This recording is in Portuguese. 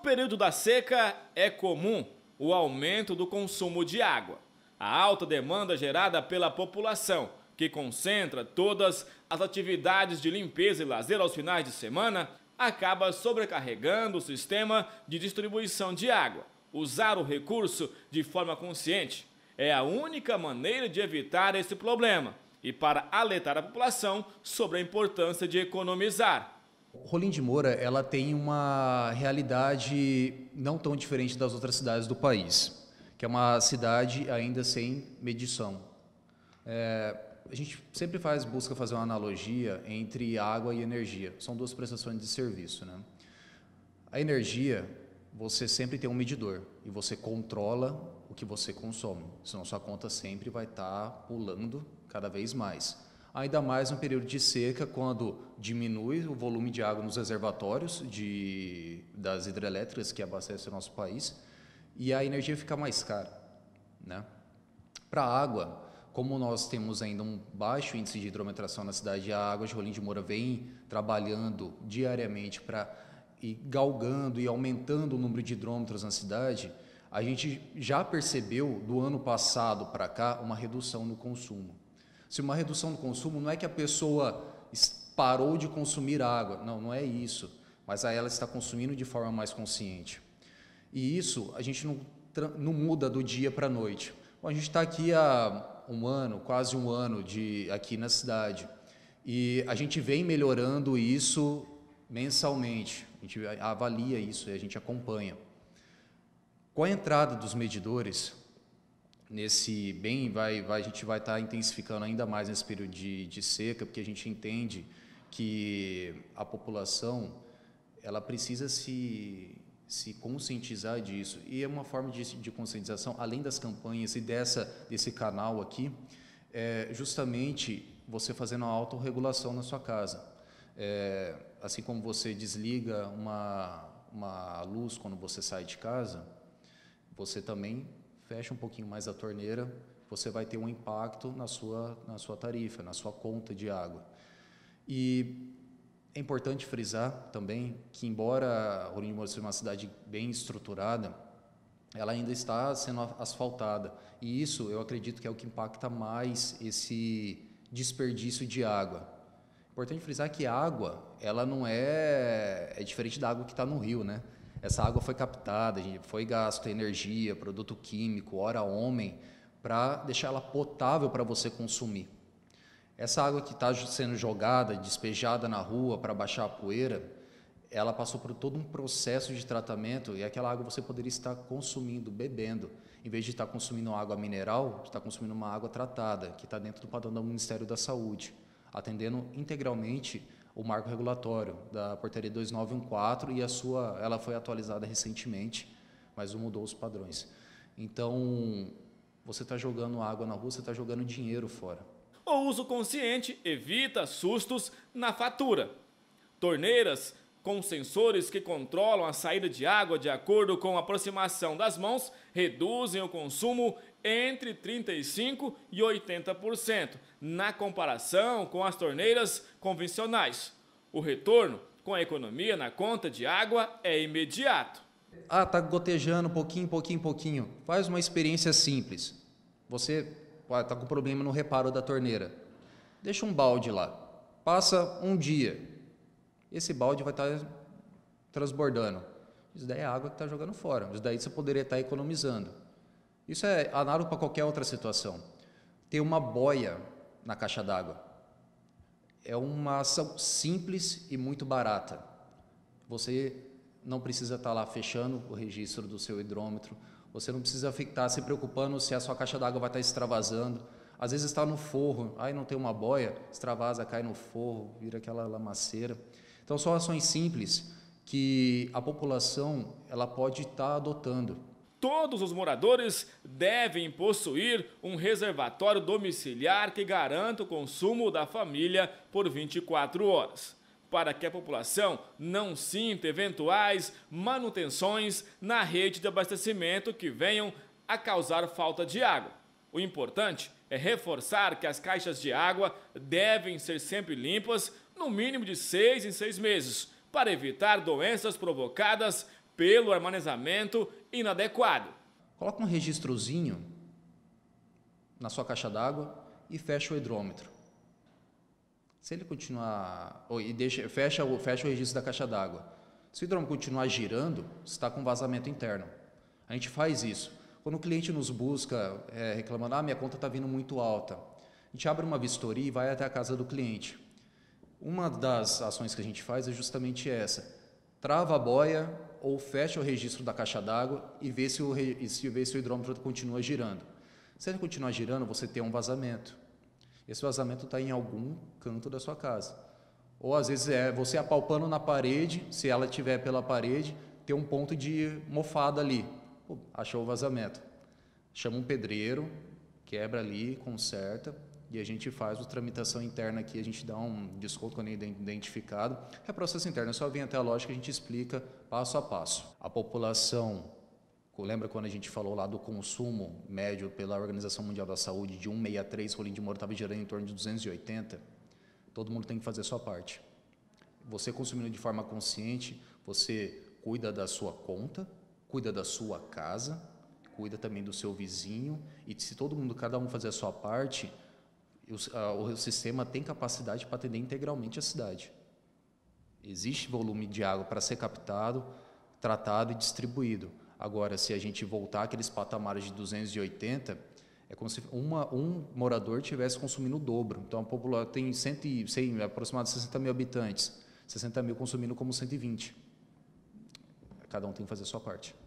período da seca, é comum o aumento do consumo de água. A alta demanda gerada pela população, que concentra todas as atividades de limpeza e lazer aos finais de semana, acaba sobrecarregando o sistema de distribuição de água. Usar o recurso de forma consciente é a única maneira de evitar esse problema e para alertar a população sobre a importância de economizar. Rolim de Moura ela tem uma realidade não tão diferente das outras cidades do país, que é uma cidade ainda sem medição. É, a gente sempre faz busca fazer uma analogia entre água e energia. São duas prestações de serviço, né? A energia você sempre tem um medidor e você controla o que você consome, senão sua conta sempre vai estar tá pulando cada vez mais ainda mais no período de seca, quando diminui o volume de água nos reservatórios de, das hidrelétricas que abastecem o nosso país e a energia fica mais cara. Né? Para a água, como nós temos ainda um baixo índice de hidrometração na cidade, a Água de Rolim de Moura vem trabalhando diariamente para ir galgando e aumentando o número de hidrômetros na cidade, a gente já percebeu do ano passado para cá uma redução no consumo. Se uma redução do consumo não é que a pessoa parou de consumir água, não, não é isso, mas aí ela está consumindo de forma mais consciente. E isso a gente não, não muda do dia para a noite. Bom, a gente está aqui há um ano, quase um ano de aqui na cidade e a gente vem melhorando isso mensalmente. A gente avalia isso e a gente acompanha. Com é a entrada dos medidores, nesse bem vai, vai a gente vai estar tá intensificando ainda mais nesse período de, de seca, porque a gente entende que a população ela precisa se se conscientizar disso e é uma forma de, de conscientização além das campanhas e dessa desse canal aqui é justamente você fazendo a autorregulação na sua casa é, assim como você desliga uma uma luz quando você sai de casa você também fecha um pouquinho mais a torneira, você vai ter um impacto na sua, na sua tarifa, na sua conta de água. E é importante frisar também que, embora Rolim de Moura seja uma cidade bem estruturada, ela ainda está sendo asfaltada. E isso, eu acredito que é o que impacta mais esse desperdício de água. Importante frisar que a água, ela não é, é diferente da água que está no rio, né? Essa água foi captada, foi gasto energia, produto químico, hora homem, para deixar ela potável para você consumir. Essa água que está sendo jogada, despejada na rua para baixar a poeira, ela passou por todo um processo de tratamento e aquela água você poderia estar consumindo, bebendo, em vez de estar consumindo água mineral, está consumindo uma água tratada, que está dentro do padrão do Ministério da Saúde, atendendo integralmente o marco regulatório da portaria 2914 e a sua, ela foi atualizada recentemente, mas mudou os padrões. Então, você está jogando água na rua, você está jogando dinheiro fora. O uso consciente evita sustos na fatura. Torneiras com sensores que controlam a saída de água de acordo com a aproximação das mãos reduzem o consumo entre 35% e 80%, na comparação com as torneiras convencionais. O retorno com a economia na conta de água é imediato. Ah, tá gotejando pouquinho, pouquinho, pouquinho. Faz uma experiência simples. Você está tá com problema no reparo da torneira. Deixa um balde lá. Passa um dia. Esse balde vai estar tá transbordando. Isso daí é água que está jogando fora. Isso daí você poderia estar tá economizando. Isso é análogo para qualquer outra situação. Ter uma boia na caixa d'água é uma ação simples e muito barata. Você não precisa estar tá lá fechando o registro do seu hidrômetro, você não precisa ficar tá se preocupando se a sua caixa d'água vai estar tá extravasando. Às vezes está no forro, aí não tem uma boia, extravasa, cai no forro, vira aquela lamaceira. Então, são ações simples que a população ela pode estar adotando todos os moradores devem possuir um reservatório domiciliar que garanta o consumo da família por 24 horas, para que a população não sinta eventuais manutenções na rede de abastecimento que venham a causar falta de água. O importante é reforçar que as caixas de água devem ser sempre limpas, no mínimo de seis em seis meses, para evitar doenças provocadas pelo armazenamento inadequado. Coloca um registrozinho na sua caixa d'água e fecha o hidrômetro. Se ele continuar. Ou, e deixa, fecha, o, fecha o registro da caixa d'água. Se o hidrômetro continuar girando, você está com vazamento interno. A gente faz isso. Quando o cliente nos busca é, reclamando, ah, minha conta está vindo muito alta, a gente abre uma vistoria e vai até a casa do cliente. Uma das ações que a gente faz é justamente essa trava a boia ou fecha o registro da caixa d'água e vê se o, se vê se o hidrômetro continua girando. Se ele continuar girando, você tem um vazamento. Esse vazamento está em algum canto da sua casa. Ou às vezes é você apalpando na parede, se ela tiver pela parede, tem um ponto de mofada ali. Pô, achou o vazamento. Chama um pedreiro, quebra ali, conserta, e a gente faz a tramitação interna aqui, a gente dá um desconto quando é identificado. É processo interno, é só vem até a lógica, a gente explica passo a passo. A população, lembra quando a gente falou lá do consumo médio pela Organização Mundial da Saúde de 163, rolinho de morro estava gerando em torno de 280? Todo mundo tem que fazer a sua parte. Você consumindo de forma consciente, você cuida da sua conta, cuida da sua casa, cuida também do seu vizinho, e se todo mundo, cada um fazer a sua parte, o, o sistema tem capacidade para atender integralmente a cidade. Existe volume de água para ser captado, tratado e distribuído. Agora, se a gente voltar aqueles patamares de 280, é como se uma, um morador tivesse consumindo o dobro. Então, a população tem 100, 100, aproximadamente 60 mil habitantes, 60 mil consumindo como 120. Cada um tem que fazer a sua parte.